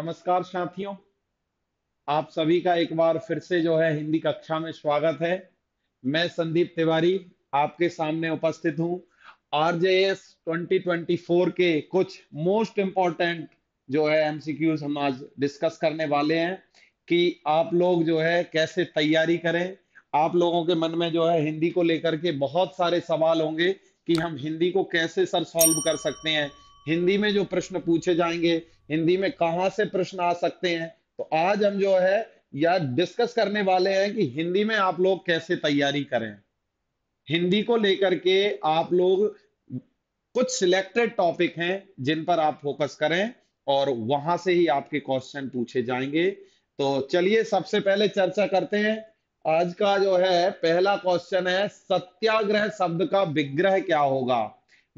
नमस्कार साथियों आप सभी का एक बार फिर से जो है हिंदी कक्षा में स्वागत है मैं संदीप तिवारी आपके सामने उपस्थित हूं आरजेएस 2024 के कुछ मोस्ट इंपॉर्टेंट जो है एमसीक्यूज हम आज डिस्कस करने वाले हैं कि आप लोग जो है कैसे तैयारी करें आप लोगों के मन में जो है हिंदी को लेकर के बहुत सारे सवाल होंगे कि हम हिंदी को कैसे सर सॉल्व कर सकते हैं हिंदी में जो प्रश्न पूछे जाएंगे हिंदी में कहां से प्रश्न आ सकते हैं तो आज हम जो है या डिस्कस करने वाले हैं कि हिंदी में आप लोग कैसे तैयारी करें हिंदी को लेकर के आप लोग कुछ सिलेक्टेड टॉपिक हैं जिन पर आप फोकस करें और वहां से ही आपके क्वेश्चन पूछे जाएंगे तो चलिए सबसे पहले चर्चा करते हैं आज का जो है पहला क्वेश्चन है सत्याग्रह शब्द का विग्रह क्या होगा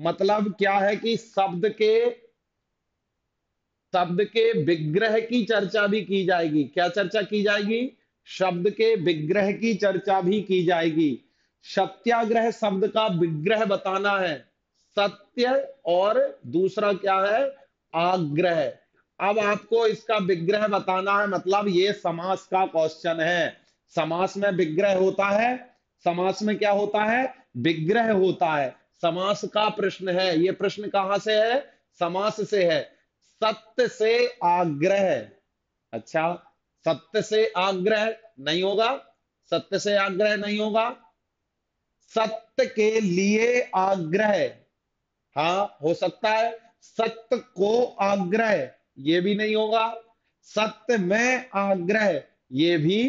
मतलब क्या है कि शब्द के शब्द के विग्रह की चर्चा भी की जाएगी क्या चर्चा की जाएगी शब्द के विग्रह की चर्चा भी की जाएगी सत्याग्रह शब्द का विग्रह बताना है सत्य और दूसरा क्या है आग्रह अब आपको इसका विग्रह बताना है मतलब ये समास का क्वेश्चन है समास में विग्रह होता है समास में क्या होता है विग्रह होता है समास का प्रश्न है ये प्रश्न कहां से है समास से है सत्य से आग्रह अच्छा सत्य से आग्रह नहीं होगा सत्य से आग्रह नहीं होगा सत्य के लिए आग्रह हाँ हो सकता है सत्य को आग्रह ये भी नहीं होगा सत्य में आग्रह ये भी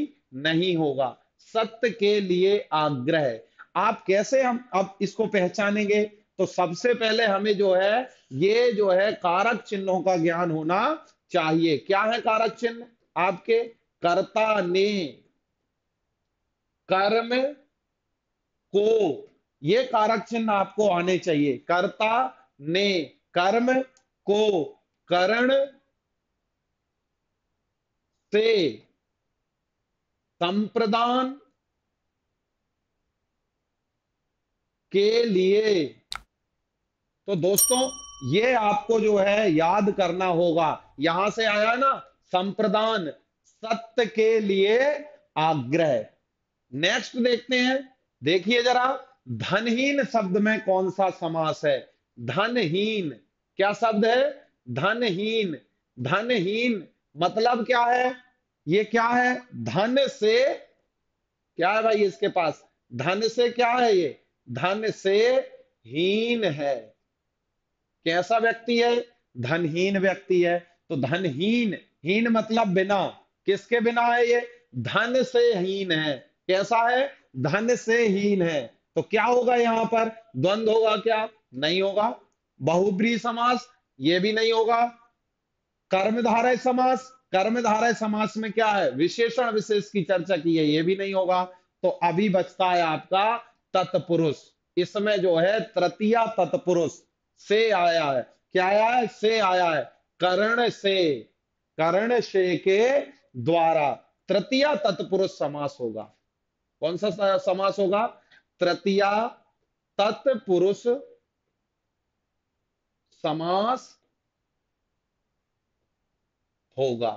नहीं होगा सत्य के लिए आग्रह आप कैसे हम अब इसको पहचानेंगे तो सबसे पहले हमें जो है ये जो है कारक चिन्हों का ज्ञान होना चाहिए क्या है कारक चिन्ह आपके कर्ता ने कर्म को ये कारक चिन्ह आपको आने चाहिए कर्ता ने कर्म को करण से संप्रदान के लिए तो दोस्तों ये आपको जो है याद करना होगा यहां से आया ना संप्रदान सत्य के लिए आग्रह नेक्स्ट देखते हैं देखिए जरा धनहीन शब्द में कौन सा समास है धनहीन क्या शब्द है धनहीन धनहीन मतलब क्या है ये क्या है धन से क्या है भाई इसके पास धन से क्या है ये धन से हीन है कैसा व्यक्ति है धनहीन व्यक्ति है तो धनहीन हीन मतलब बिना किसके बिना है ये धन से हीन है कैसा है धन से हीन है तो क्या होगा यहां पर द्वंद होगा क्या नहीं होगा बहुब्री समास ये भी नहीं होगा कर्मधारय समास कर्मधारय समास में क्या है विशेषण विशेष की चर्चा की है ये भी नहीं होगा तो अभी बचता है आपका तत्पुरुष इसमें जो है तृतीय तत्पुरुष से आया है क्या आया है से आया है कर्ण से करण से के द्वारा तृतीय तत्पुरुष समास होगा कौन सा समास होगा तृतीय तत्पुरुष समास होगा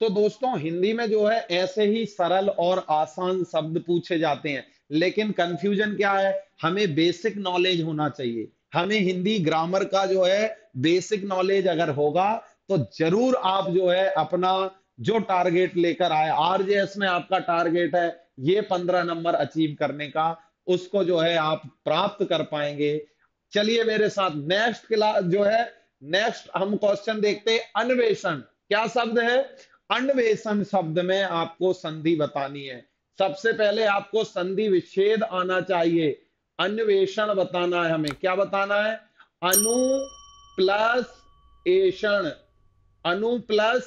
तो दोस्तों हिंदी में जो है ऐसे ही सरल और आसान शब्द पूछे जाते हैं लेकिन कंफ्यूजन क्या है हमें बेसिक नॉलेज होना चाहिए हमें हिंदी ग्रामर का जो है बेसिक नॉलेज अगर होगा तो जरूर आप जो है अपना जो टारगेट लेकर आए आरजेएस में आपका टारगेट है ये पंद्रह नंबर अचीव करने का उसको जो है आप प्राप्त कर पाएंगे चलिए मेरे साथ नेक्स्ट क्लास जो है नेक्स्ट हम क्वेश्चन देखते हैं अन्वेषण क्या शब्द है अन्वेषण शब्द में आपको संधि बतानी है सबसे पहले आपको संधि विच्छेद आना चाहिए अन्वेषण बताना है हमें क्या बताना है अनु प्लस एषण अनु प्लस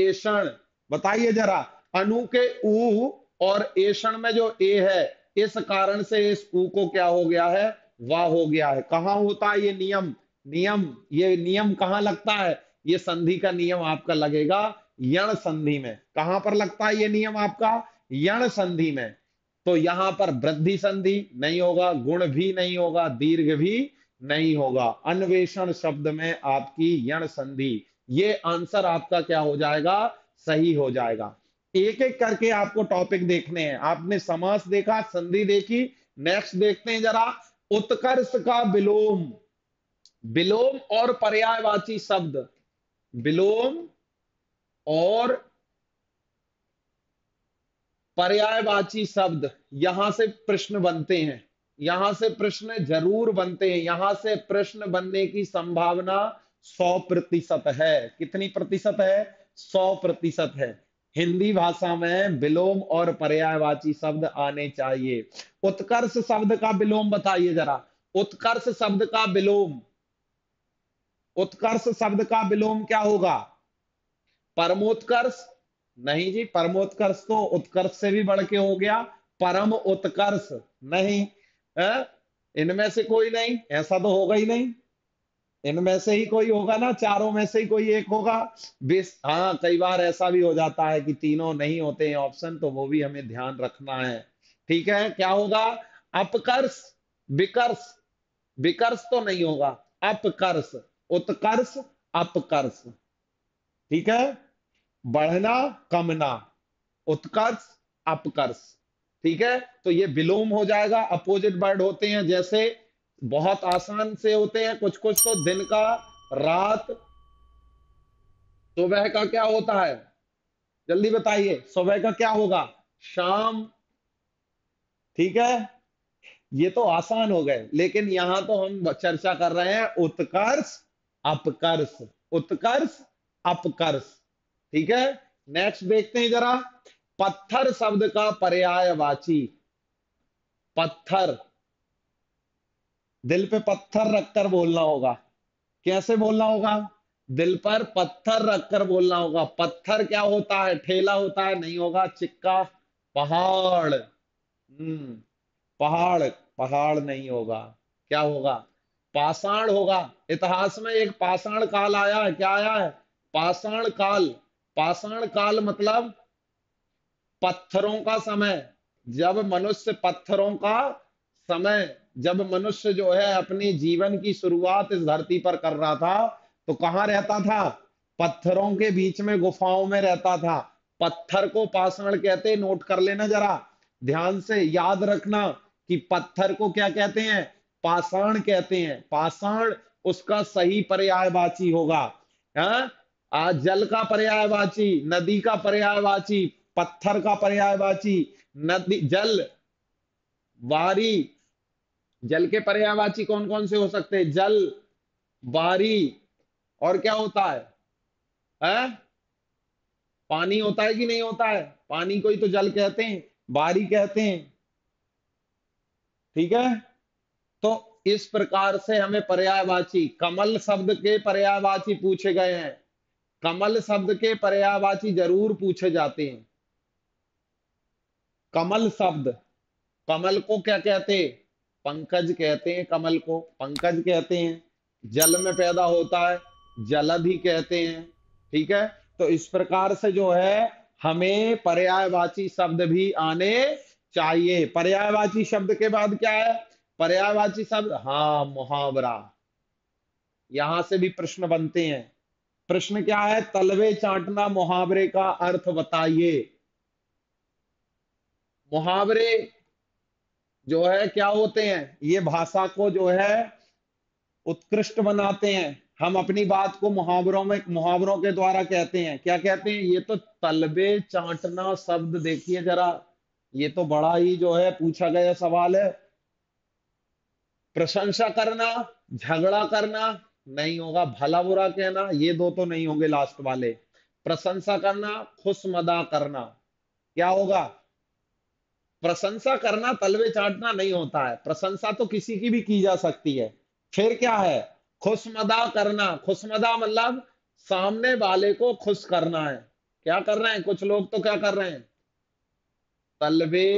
एषण बताइए जरा अनु के उ और एषण में जो ए है इस कारण से इस ऊ को क्या हो गया है वाह हो गया है कहा होता है ये नियम नियम ये नियम कहां लगता है ये संधि का नियम आपका लगेगा यण संधि में कहां पर लगता है ये नियम आपका यण संधि में तो यहां पर वृद्धि संधि नहीं होगा गुण भी नहीं होगा दीर्घ भी नहीं होगा अन्वेषण शब्द में आपकी यण संधि ये आंसर आपका क्या हो जाएगा सही हो जाएगा एक एक करके आपको टॉपिक देखने हैं आपने समास देखा संधि देखी नेक्स्ट देखते हैं जरा उत्कर्ष का विलोम विलोम और पर्यायवाची शब्द विलोम और पर्यायवाची शब्द यहां से प्रश्न बनते हैं यहां से प्रश्न जरूर बनते हैं यहां से प्रश्न बनने की संभावना सौ प्रतिशत है कितनी प्रतिशत है सौ प्रतिशत है हिंदी भाषा में विलोम और पर्यायवाची शब्द आने चाहिए उत्कर्ष शब्द का विलोम बताइए जरा उत्कर्ष शब्द का विलोम उत्कर्ष शब्द का विलोम क्या होगा परमोत्कर्ष नहीं जी परमोत्कर्ष तो उत्कर्ष से भी बढ़ के हो गया परम उत्कर्ष नहीं इनमें से कोई नहीं ऐसा तो होगा ही नहीं इनमें से ही कोई होगा ना चारों में से ही कोई एक होगा बीस हाँ कई बार ऐसा भी हो जाता है कि तीनों नहीं होते हैं ऑप्शन तो वो भी हमें ध्यान रखना है ठीक है क्या होगा अपकर्ष विकर्ष विकर्ष तो नहीं होगा अपकर्ष उत्कर्ष अपकर्ष ठीक है बढ़ना कमना उत्कर्ष अपकर्ष ठीक है तो ये विलोम हो जाएगा अपोजिट वर्ड होते हैं जैसे बहुत आसान से होते हैं कुछ कुछ तो दिन का रात सुबह का क्या होता है जल्दी बताइए सुबह का क्या होगा शाम ठीक है ये तो आसान हो गए लेकिन यहां तो हम चर्चा कर रहे हैं उत्कर्ष अपकर्ष उत्कर्ष अपकर्ष ठीक है नेक्स्ट देखते हैं जरा पत्थर शब्द का पर्यायवाची पत्थर दिल पे पत्थर रखकर बोलना होगा कैसे बोलना होगा दिल पर पत्थर रखकर बोलना होगा पत्थर क्या होता है ठेला होता है नहीं होगा चिक्का पहाड़ हम्म पहाड़ पहाड़ नहीं होगा क्या होगा पाषाण होगा इतिहास में एक पाषाण काल आया है क्या आया है पाषाण काल पाषाण काल मतलब पत्थरों का समय जब मनुष्य पत्थरों का समय जब मनुष्य जो है अपने जीवन की शुरुआत इस धरती पर कर रहा था तो कहाँ रहता था पत्थरों के बीच में गुफाओं में रहता था पत्थर को पाषाण कहते नोट कर लेना जरा ध्यान से याद रखना कि पत्थर को क्या कहते हैं पाषाण कहते हैं पाषाण उसका सही पर्यायवाची होगा हा? आज जल का पर्यायवाची नदी का पर्यायवाची पत्थर का पर्यायवाची नदी जल वारी जल के पर्यायवाची कौन कौन से हो सकते हैं जल वारी और क्या होता है आ? पानी होता है कि नहीं होता है पानी को ही तो जल कहते हैं बारी कहते हैं ठीक है तो इस प्रकार से हमें पर्यायवाची कमल शब्द के पर्यायवाची पूछे गए हैं कमल शब्द के पर्यावाची जरूर पूछे जाते हैं कमल शब्द कमल को क्या कहते पंकज कहते हैं कमल को पंकज कहते हैं जल में पैदा होता है जलद ही कहते हैं ठीक है तो इस प्रकार से जो है हमें पर्यायवाची शब्द भी आने चाहिए पर्यायवाची शब्द के बाद क्या है पर्यायवाची शब्द हाँ मुहावरा यहां से भी प्रश्न बनते हैं प्रश्न क्या है तलवे चाटना मुहावरे का अर्थ बताइए मुहावरे जो है क्या होते हैं ये भाषा को जो है उत्कृष्ट बनाते हैं हम अपनी बात को मुहावरों में मुहावरों के द्वारा कहते हैं क्या कहते हैं ये तो तलबे चाटना शब्द देखिए जरा ये तो बड़ा ही जो है पूछा गया सवाल है प्रशंसा करना झगड़ा करना नहीं होगा भला बुरा कहना ये दो तो नहीं होंगे लास्ट वाले प्रशंसा करना खुश मदा करना क्या होगा प्रशंसा करना तलवे चाटना नहीं होता है प्रशंसा तो किसी की भी की जा सकती है फिर क्या है खुश मदा करना खुश मदा मतलब सामने वाले को खुश करना है क्या कर रहे हैं कुछ लोग तो क्या कर रहे हैं तलवे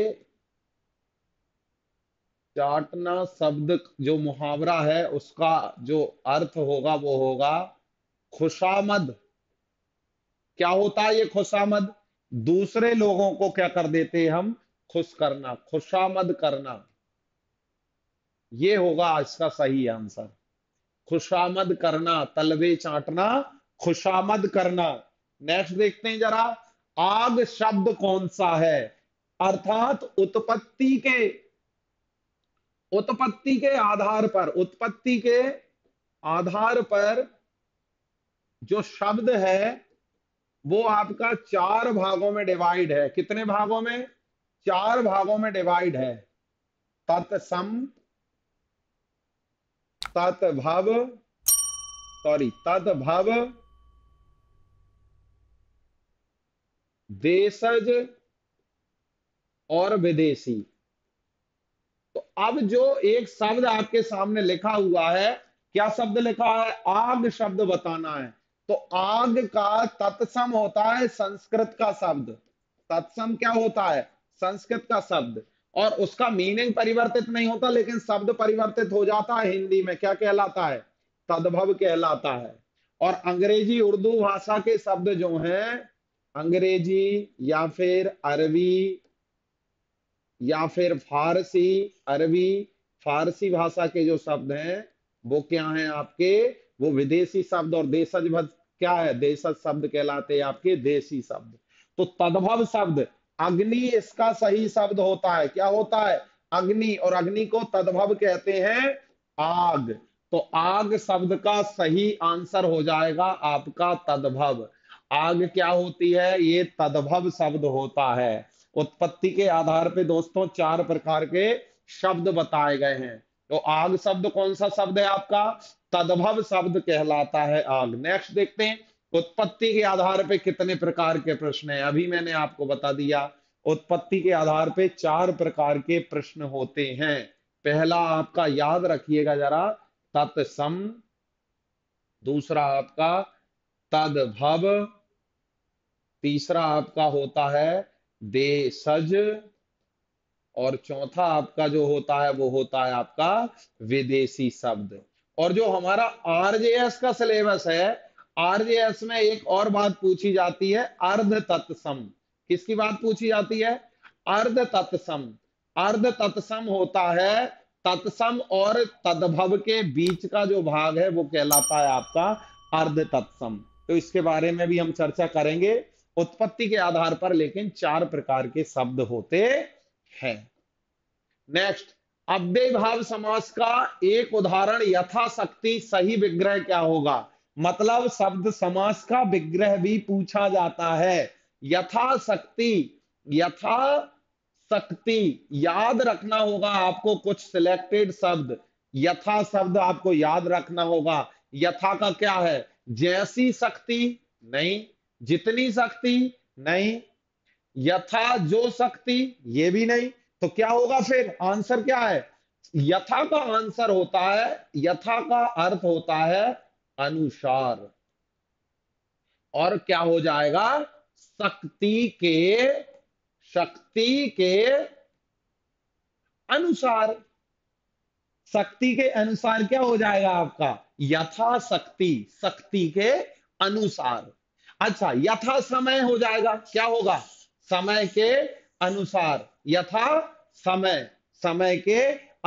चाटना शब्द जो मुहावरा है उसका जो अर्थ होगा वो होगा खुशामद क्या होता है ये खुशामद दूसरे लोगों को क्या कर देते हैं हम खुश करना खुशामद करना ये होगा इसका सही आंसर खुशामद करना तलवे चाटना खुशामद करना नेक्स्ट देखते हैं जरा आग शब्द कौन सा है अर्थात उत्पत्ति के उत्पत्ति के आधार पर उत्पत्ति के आधार पर जो शब्द है वो आपका चार भागों में डिवाइड है कितने भागों में चार भागों में डिवाइड है तत्सम तत्भव सॉरी तद्भव देशज और विदेशी अब जो एक शब्द आपके सामने लिखा हुआ है क्या शब्द लिखा है आग शब्द बताना है तो आग का तत्सम होता है संस्कृत का शब्द तत्सम क्या होता है संस्कृत का शब्द और उसका मीनिंग परिवर्तित नहीं होता लेकिन शब्द परिवर्तित हो जाता है हिंदी में क्या कहलाता है तद्भव कहलाता है और अंग्रेजी उर्दू भाषा के शब्द जो हैं अंग्रेजी या फिर अरबी या फिर फारसी अरबी फारसी भाषा के जो शब्द हैं वो क्या हैं आपके वो विदेशी शब्द और देशज क्या है देशज शब्द कहलाते हैं आपके देशी शब्द तो तद्भव शब्द अग्नि इसका सही शब्द होता है क्या होता है अग्नि और अग्नि को तद्भव कहते हैं आग तो आग शब्द का सही आंसर हो जाएगा आपका तद्भव आग क्या होती है ये तद्भव शब्द होता है उत्पत्ति के आधार पे दोस्तों चार प्रकार के शब्द बताए गए हैं तो आग शब्द कौन सा शब्द है आपका तद्भव शब्द कहलाता है आग नेक्स्ट देखते हैं उत्पत्ति के आधार पे कितने प्रकार के प्रश्न है अभी मैंने आपको बता दिया उत्पत्ति के आधार पे चार प्रकार के प्रश्न होते हैं पहला आपका याद रखिएगा जरा तत्सम दूसरा आपका तद्भव तीसरा आपका होता है दे सज और चौथा आपका जो होता है वो होता है आपका विदेशी शब्द और जो हमारा आरजेएस का सिलेबस है आरजेएस में एक और बात पूछी जाती है अर्ध तत्सम किसकी बात पूछी जाती है अर्ध तत्सम अर्ध तत्सम होता है तत्सम और तद्भव के बीच का जो भाग है वो कहलाता है आपका अर्ध तत्सम तो इसके बारे में भी हम चर्चा करेंगे उत्पत्ति के आधार पर लेकिन चार प्रकार के शब्द होते हैं नेक्स्ट अव्यय भाव समास का एक उदाहरण यथाशक्ति सही विग्रह क्या होगा मतलब शब्द समास का विग्रह भी पूछा जाता है यथाशक्ति यथा शक्ति याद रखना होगा आपको कुछ सिलेक्टेड शब्द यथा शब्द आपको याद रखना होगा यथा का क्या है जैसी शक्ति नहीं जितनी शक्ति नहीं यथा जो शक्ति ये भी नहीं तो क्या होगा फिर आंसर क्या है यथा का आंसर होता है यथा का अर्थ होता है अनुसार और क्या हो जाएगा शक्ति के शक्ति के अनुसार शक्ति के अनुसार क्या हो जाएगा आपका यथा शक्ति शक्ति के अनुसार अच्छा यथा समय हो जाएगा क्या होगा समय के अनुसार यथा समय समय के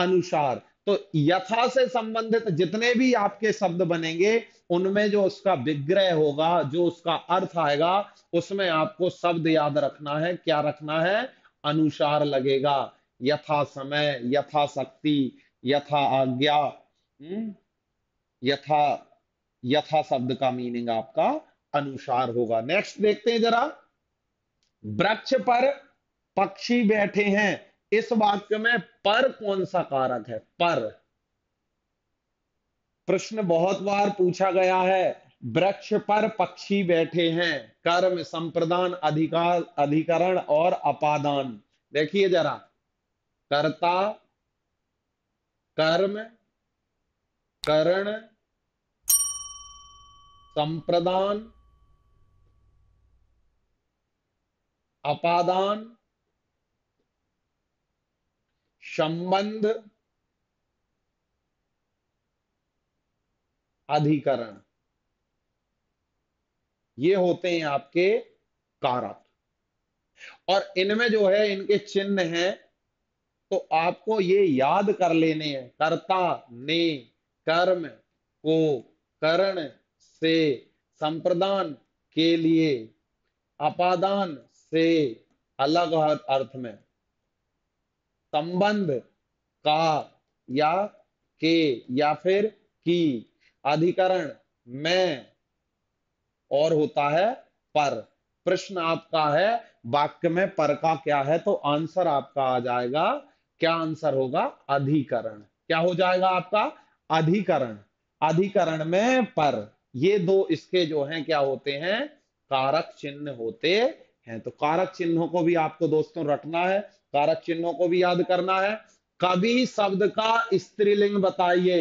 अनुसार तो यथा से संबंधित जितने भी आपके शब्द बनेंगे उनमें जो उसका विग्रह होगा जो उसका अर्थ आएगा उसमें आपको शब्द याद रखना है क्या रखना है अनुसार लगेगा यथा समय यथा शक्ति यथा आज्ञा हम्म, यथा यथा शब्द का मीनिंग आपका अनुसार होगा नेक्स्ट देखते हैं जरा वृक्ष पर पक्षी बैठे हैं इस वाक्य में पर कौन सा कारक है पर प्रश्न बहुत बार पूछा गया है वृक्ष पर पक्षी बैठे हैं कर्म संप्रदान अधिकार अधिकरण और अपादान देखिए जरा कर्ता कर्म करण संप्रदान अपादान संबंध अधिकरण ये होते हैं आपके कारक और इनमें जो है इनके चिन्ह हैं तो आपको ये याद कर लेने हैं कर्ता ने कर्म को करण से संप्रदान के लिए अपादान से अलग अर्थ में संबंध का या के या फिर की अधिकरण में और होता है पर प्रश्न आपका है वाक्य में पर का क्या है तो आंसर आपका आ जाएगा क्या आंसर होगा अधिकरण क्या हो जाएगा आपका अधिकरण अधिकरण में पर ये दो इसके जो हैं क्या होते हैं कारक चिन्ह होते हैं तो कारक चिन्हों को भी आपको दोस्तों रटना है कारक चिन्हों को भी याद करना है कवि शब्द का स्त्रीलिंग बताइए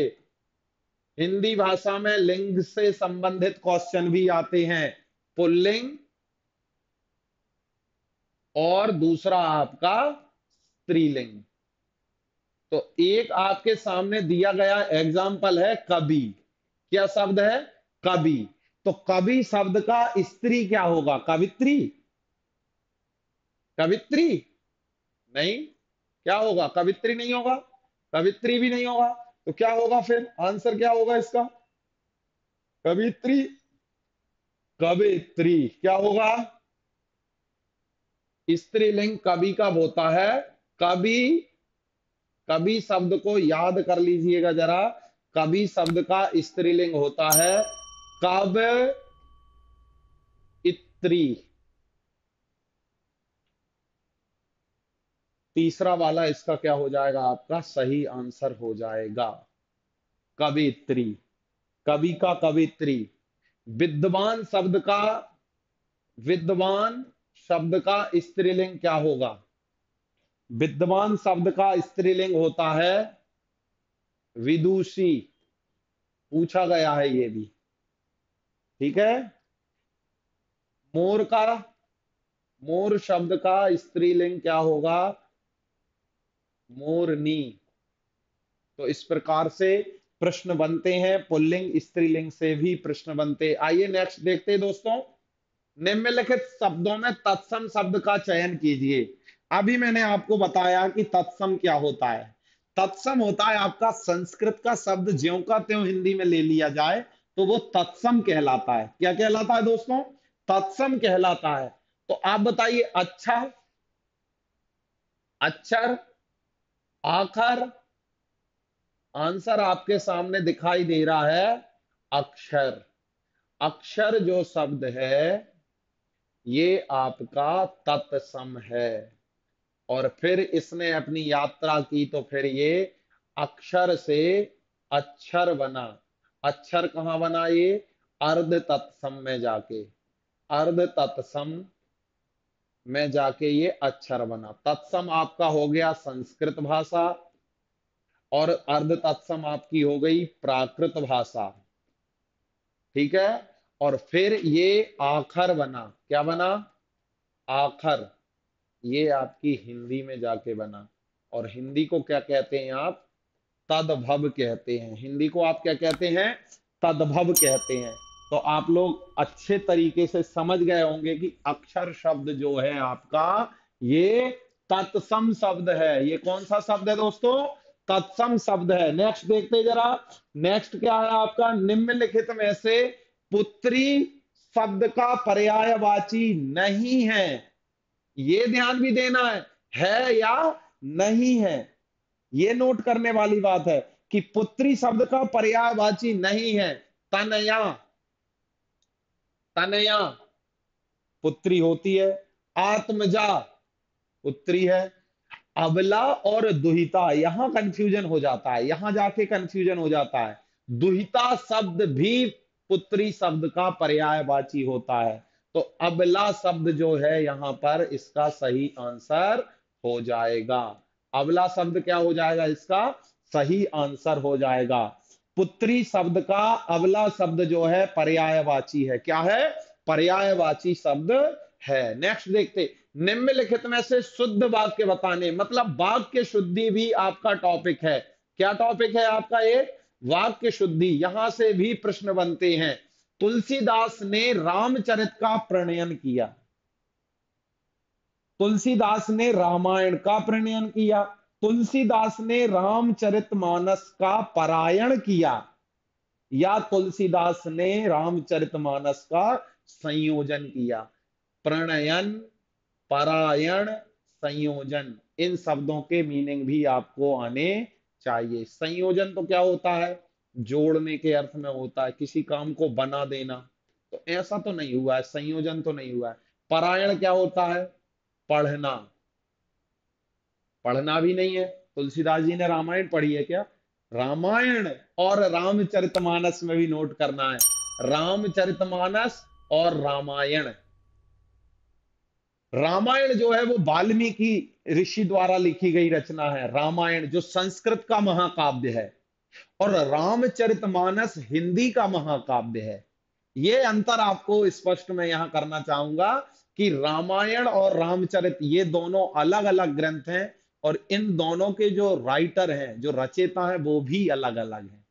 हिंदी भाषा में लिंग से संबंधित क्वेश्चन भी आते हैं पुल्लिंग और दूसरा आपका स्त्रीलिंग तो एक आपके सामने दिया गया एग्जाम्पल है कवि क्या शब्द है कवि तो कवि शब्द का स्त्री क्या होगा कवित्री कवित्री नहीं क्या होगा कवित्री नहीं होगा कवित्री भी नहीं होगा तो क्या होगा फिर आंसर क्या होगा इसका कवित्री कवित्री क्या होगा स्त्रीलिंग कवि का होता है कवि कवि शब्द को याद कर लीजिएगा जरा कवि शब्द का स्त्रीलिंग होता है कव इत्री तीसरा वाला इसका क्या हो जाएगा आपका सही आंसर हो जाएगा कवित्री कवि का कवित्री विद्वान शब्द का विद्वान शब्द का स्त्रीलिंग क्या होगा विद्वान शब्द का स्त्रीलिंग होता है विदुषी पूछा गया है ये भी ठीक है मोर का मोर शब्द का स्त्रीलिंग क्या होगा मोरनी तो इस प्रकार से प्रश्न बनते हैं पुल्लिंग स्त्रीलिंग से भी प्रश्न बनते आइए नेक्स्ट देखते हैं दोस्तों निम्नलिखित शब्दों में तत्सम शब्द का चयन कीजिए अभी मैंने आपको बताया कि तत्सम क्या होता है तत्सम होता है आपका संस्कृत का शब्द ज्यो का त्यों हिंदी में ले लिया जाए तो वो तत्सम कहलाता है क्या कहलाता है दोस्तों तत्सम कहलाता है तो आप बताइए अच्छा अक्षर आखिर आंसर आपके सामने दिखाई दे रहा है अक्षर अक्षर जो शब्द है ये आपका तत्सम है और फिर इसने अपनी यात्रा की तो फिर ये अक्षर से अक्षर बना अक्षर कहां बना ये अर्ध तत्सम में जाके अर्ध तत्सम में जाके ये अक्षर बना तत्सम आपका हो गया संस्कृत भाषा और अर्ध तत्सम आपकी हो गई प्राकृत भाषा ठीक है और फिर ये आखर बना क्या बना आखर ये आपकी हिंदी में जाके बना और हिंदी को क्या कहते हैं आप तदभव कहते हैं हिंदी को आप क्या कहते हैं तदभव कहते हैं तो आप लोग अच्छे तरीके से समझ गए होंगे कि अक्षर शब्द जो है आपका ये तत्सम शब्द है ये कौन सा शब्द है दोस्तों तत्सम शब्द है नेक्स्ट देखते जरा नेक्स्ट क्या है आपका निम्नलिखित में से पुत्री शब्द का पर्यायवाची नहीं है ये ध्यान भी देना है है या नहीं है ये नोट करने वाली बात है कि पुत्री शब्द का पर्यायवाची नहीं है तनया तनया पुत्री होती है आत्मजा पुत्री है अबला और दुहिता यहां कंफ्यूजन हो जाता है यहां जाके कंफ्यूजन हो जाता है दुहिता शब्द भी पुत्री शब्द का पर्यायवाची होता है तो अबला शब्द जो है यहां पर इसका सही आंसर हो जाएगा अबला शब्द क्या हो जाएगा इसका सही आंसर हो जाएगा पुत्री शब्द का अगला शब्द जो है पर्यायवाची है क्या है पर्यायवाची शब्द है नेक्स्ट देखते निम्नलिखित में से शुद्ध वाक्य बताने मतलब वाक्य शुद्धि भी आपका टॉपिक है क्या टॉपिक है आपका ये वाक्य शुद्धि यहां से भी प्रश्न बनते हैं तुलसीदास ने रामचरित का प्रणयन किया तुलसीदास ने रामायण का प्रणयन किया तुलसीदास ने रामचरित मानस का परायण किया या तुलसीदास ने रामचरित मानस का संयोजन किया प्रणयन परायण संयोजन इन शब्दों के मीनिंग भी आपको आने चाहिए संयोजन तो क्या होता है जोड़ने के अर्थ में होता है किसी काम को बना देना तो ऐसा तो नहीं हुआ है संयोजन तो नहीं हुआ है परायण क्या होता है पढ़ना पढ़ना भी नहीं है तुलसीदास जी ने रामायण पढ़ी है क्या रामायण और रामचरितमानस में भी नोट करना है रामचरितमानस और रामायण रामायण जो है वो वाल्मीकि ऋषि द्वारा लिखी गई रचना है रामायण जो संस्कृत का महाकाव्य है और रामचरितमानस हिंदी का महाकाव्य है ये अंतर आपको स्पष्ट में यहां करना चाहूंगा कि रामायण और रामचरित ये दोनों अलग अलग ग्रंथ हैं और इन दोनों के जो राइटर हैं जो रचेता है वो भी अलग अलग हैं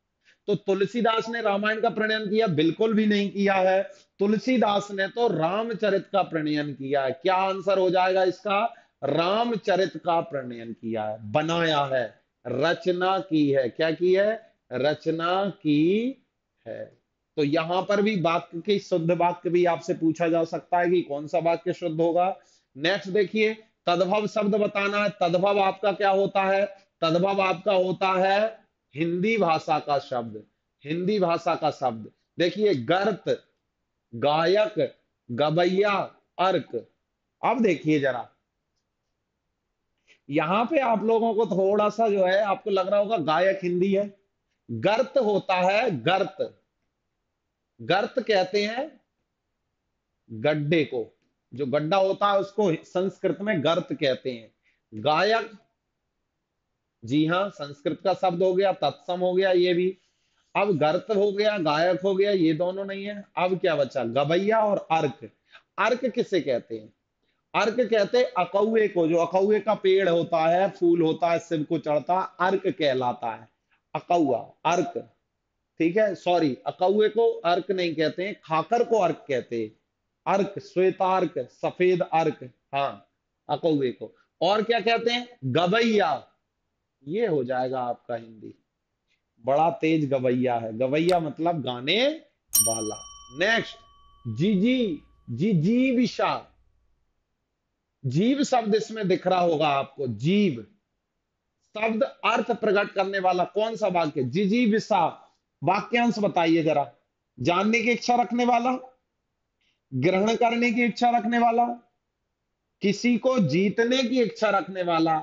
तो तुलसीदास ने रामायण का प्रणयन किया बिल्कुल भी नहीं किया है तुलसीदास ने तो रामचरित का प्रणयन किया है क्या आंसर हो जाएगा इसका रामचरित का प्रणयन किया है बनाया है रचना की है क्या की है रचना की है तो यहां पर भी वाक्य के शुद्ध वाक्य भी आपसे पूछा जा सकता है कि कौन सा वाक्य शुद्ध होगा नेक्स्ट देखिए तद्भव शब्द बताना है तद्भव आपका क्या होता है तद्भव आपका होता है हिंदी भाषा का शब्द हिंदी भाषा का शब्द देखिए गर्त गायक गबैया अर्क अब देखिए जरा यहां पे आप लोगों को थोड़ा सा जो है आपको लग रहा होगा गायक हिंदी है गर्त होता है गर्त गर्त कहते हैं गड्ढे को जो गड्ढा होता है उसको संस्कृत में गर्त कहते हैं गायक जी हाँ संस्कृत का शब्द हो गया तत्सम हो गया ये भी अब गर्त हो गया गायक हो गया ये दोनों नहीं है अब क्या बचा गबैया और अर्क अर्क किसे कहते हैं अर्क कहते हैं अकौए को जो अकौए का पेड़ होता है फूल होता है शिव को चढ़ता है अर्क कहलाता है अकौआ अर्क ठीक है सॉरी अकौए को अर्क नहीं कहते हैं खाकर को अर्क कहते हैं अर्क श्वेतार्क सफेद अर्क हाँ अको को और क्या कहते हैं गवैया ये हो जाएगा आपका हिंदी बड़ा तेज गवैया है गवैया मतलब गाने वाला नेक्स्ट जीजी जी विशा जीव शब्द इसमें दिख रहा होगा आपको जीव शब्द अर्थ प्रकट करने वाला कौन सा वाक्य विशा वाक्यांश बताइए जरा जानने की इच्छा रखने वाला ग्रहण करने की इच्छा रखने वाला किसी को जीतने की इच्छा रखने वाला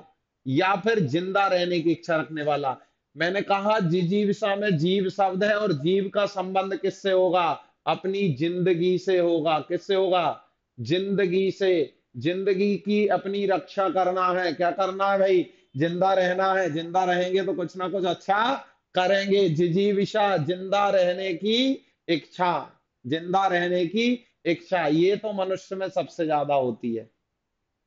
या फिर जिंदा रहने की इच्छा रखने वाला मैंने कहा जिजीविसा में जीव शब्द है और जीव का संबंध किससे होगा अपनी जिंदगी से होगा किससे होगा जिंदगी से जिंदगी की अपनी रक्षा करना है क्या करना है भाई जिंदा रहना है जिंदा रहेंगे तो कुछ ना कुछ अच्छा करेंगे जिजीविशा जिंदा रहने की इच्छा जिंदा रहने की इच्छा ये तो मनुष्य में सबसे ज्यादा होती है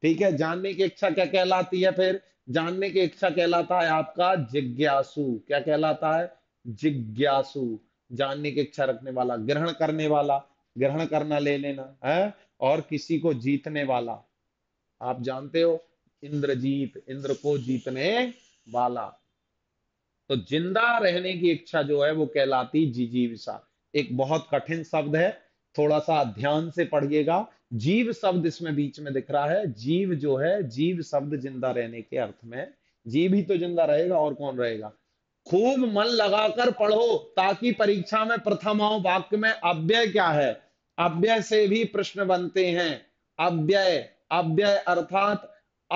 ठीक है जानने की इच्छा क्या कहलाती है फिर जानने की इच्छा कहलाता है आपका जिज्ञासु क्या कहलाता है जिज्ञासु जानने की इच्छा रखने वाला ग्रहण करने वाला ग्रहण करना ले लेना है और किसी को जीतने वाला आप जानते हो इंद्रजीत इंद्र को जीतने वाला तो जिंदा रहने की इच्छा जो है वो कहलाती जिजीविसा एक बहुत कठिन शब्द है थोड़ा सा ध्यान से पढ़िएगा जीव शब्द इसमें बीच में दिख रहा है जीव जो है जीव शब्द जिंदा रहने के अर्थ में जीव ही तो जिंदा रहेगा और कौन रहेगा खूब मन लगाकर पढ़ो ताकि परीक्षा में आओ वाक्य में अव्यय क्या है अव्यय से भी प्रश्न बनते हैं अव्यय अव्यय अर्थात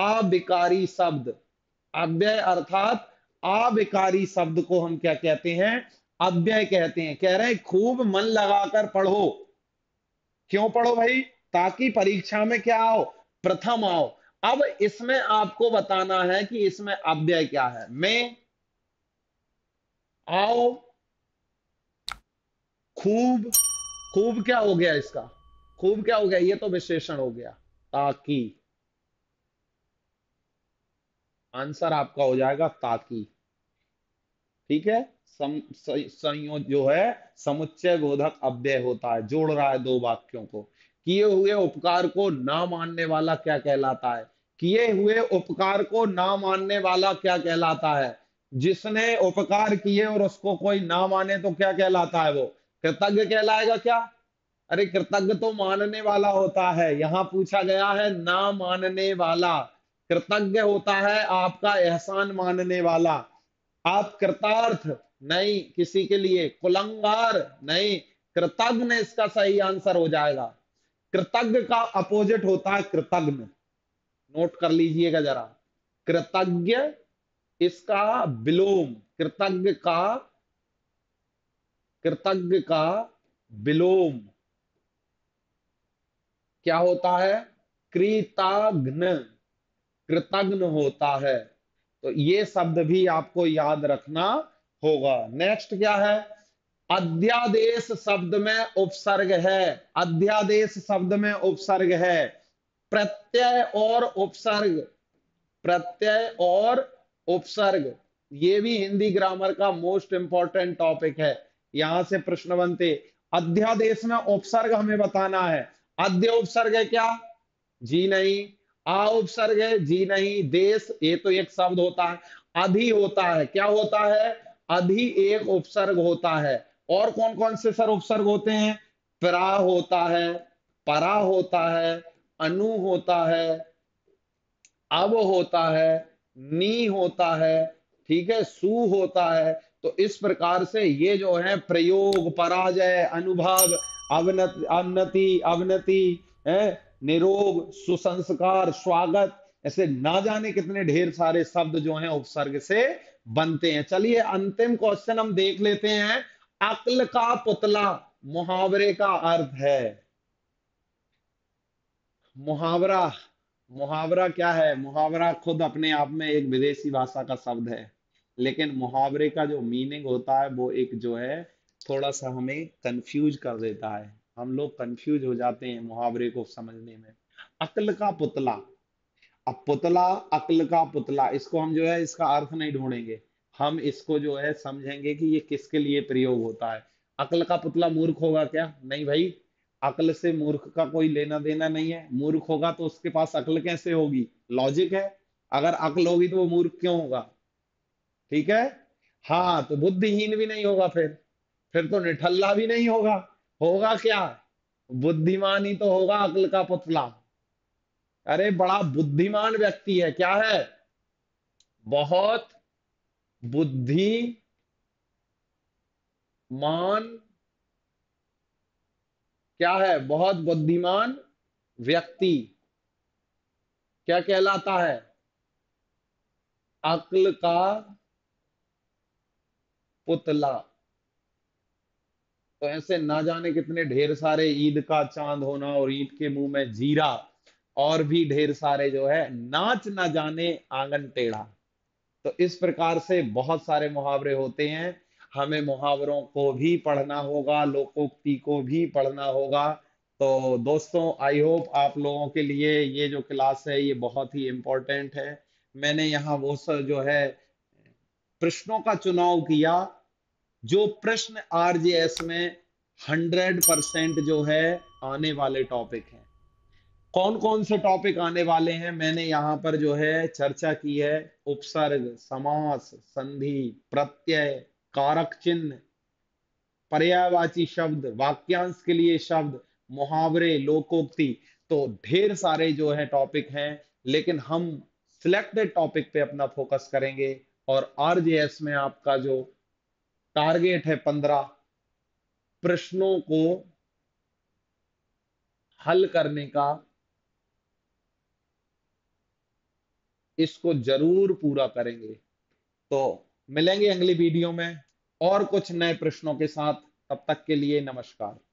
अविकारी शब्द अव्यय अर्थात अविकारी शब्द को हम क्या कहते हैं अव्यय कहते हैं कह रहे खूब मन लगाकर पढ़ो क्यों पढ़ो भाई ताकि परीक्षा में क्या आओ प्रथम आओ अब इसमें आपको बताना है कि इसमें अव्यय क्या है मैं आओ खूब खूब क्या हो गया इसका खूब क्या हो गया ये तो विशेषण हो गया ताकि आंसर आपका हो जाएगा ताकि ठीक है सम जो है समुच्चय बोधक अव्यय होता है जोड़ रहा है दो वाक्यों को किए हुए उपकार को ना मानने वाला क्या कहलाता है किए हुए उपकार को ना मानने वाला क्या कहलाता है जिसने उपकार किए और उसको कोई ना माने तो क्या कहलाता है वो कृतज्ञ कहलाएगा क्या अरे कृतज्ञ तो मानने वाला होता है यहां पूछा गया है ना मानने वाला कृतज्ञ होता है आपका एहसान मानने वाला आप कृतार्थ नहीं किसी के लिए कुलंगार नहीं कृतज्ञ इसका सही आंसर हो जाएगा कृतज्ञ का अपोजिट होता है कृतज्ञ नोट कर लीजिएगा जरा कृतज्ञ इसका विलोम कृतज्ञ का कृतज्ञ का विलोम क्या होता है कृताग्न कृतज्ञ होता है तो ये शब्द भी आपको याद रखना होगा नेक्स्ट क्या है अध्यादेश शब्द में उपसर्ग है अध्यादेश शब्द में उपसर्ग है प्रत्यय और उपसर्ग प्रत्यय और उपसर्ग ये भी हिंदी ग्रामर का मोस्ट इंपॉर्टेंट टॉपिक है यहां से प्रश्न बनते अध्यादेश में उपसर्ग हमें बताना है अध्य उपसर्ग है क्या जी नहीं आ उपसर्ग है जी नहीं देश ये तो एक शब्द होता है अधि होता है क्या होता है अधि एक उपसर्ग होता है और कौन कौन से सर उपसर्ग होते हैं परा होता है परा होता है अनु होता है अब होता है नी होता है ठीक है सु होता है तो इस प्रकार से ये जो है प्रयोग पराजय अनुभव अवनति अवनति अवनति निरोग सुसंस्कार स्वागत ऐसे ना जाने कितने ढेर सारे शब्द जो हैं उपसर्ग से बनते हैं चलिए अंतिम क्वेश्चन हम देख लेते हैं अक्ल का पुतला मुहावरे का अर्थ है मुहावरा मुहावरा क्या है मुहावरा खुद अपने आप में एक विदेशी भाषा का शब्द है लेकिन मुहावरे का जो मीनिंग होता है वो एक जो है थोड़ा सा हमें कंफ्यूज कर देता है हम लोग कंफ्यूज हो जाते हैं मुहावरे को समझने में अक्ल का पुतला अब पुतला अक्ल का पुतला इसको हम जो है इसका अर्थ नहीं ढूंढेंगे हम इसको जो है समझेंगे कि ये किसके लिए प्रयोग होता है अकल का पुतला मूर्ख होगा क्या नहीं भाई अकल से मूर्ख का कोई लेना देना नहीं है मूर्ख होगा तो उसके पास अक्ल कैसे होगी लॉजिक है अगर अकल होगी तो वो मूर्ख क्यों होगा ठीक है हाँ तो बुद्धिहीन भी नहीं होगा फिर फिर तो निठल्ला भी नहीं होगा होगा क्या बुद्धिमान ही तो होगा अक्ल का पुतला अरे बड़ा बुद्धिमान व्यक्ति है क्या है बहुत बुद्धि मान क्या है बहुत बुद्धिमान व्यक्ति क्या कहलाता है अक्ल का पुतला तो ऐसे ना जाने कितने ढेर सारे ईद का चांद होना और ईद के मुंह में जीरा और भी ढेर सारे जो है नाच ना जाने आंगन टेढ़ा तो इस प्रकार से बहुत सारे मुहावरे होते हैं हमें मुहावरों को भी पढ़ना होगा लोकोक्ति को भी पढ़ना होगा तो दोस्तों आई होप आप लोगों के लिए ये जो क्लास है ये बहुत ही इम्पोर्टेंट है मैंने यहाँ वो सब जो है प्रश्नों का चुनाव किया जो प्रश्न आरजेएस में हंड्रेड परसेंट जो है आने वाले टॉपिक हैं कौन कौन से टॉपिक आने वाले हैं मैंने यहाँ पर जो है चर्चा की है उपसर्ग समास संधि प्रत्यय कारक चिन्ह पर्यायवाची शब्द वाक्यांश के लिए शब्द मुहावरे लोकोक्ति तो ढेर सारे जो है टॉपिक हैं लेकिन हम सिलेक्टेड टॉपिक पे अपना फोकस करेंगे और आरजेएस में आपका जो टारगेट है पंद्रह प्रश्नों को हल करने का इसको जरूर पूरा करेंगे तो मिलेंगे अगली वीडियो में और कुछ नए प्रश्नों के साथ तब तक के लिए नमस्कार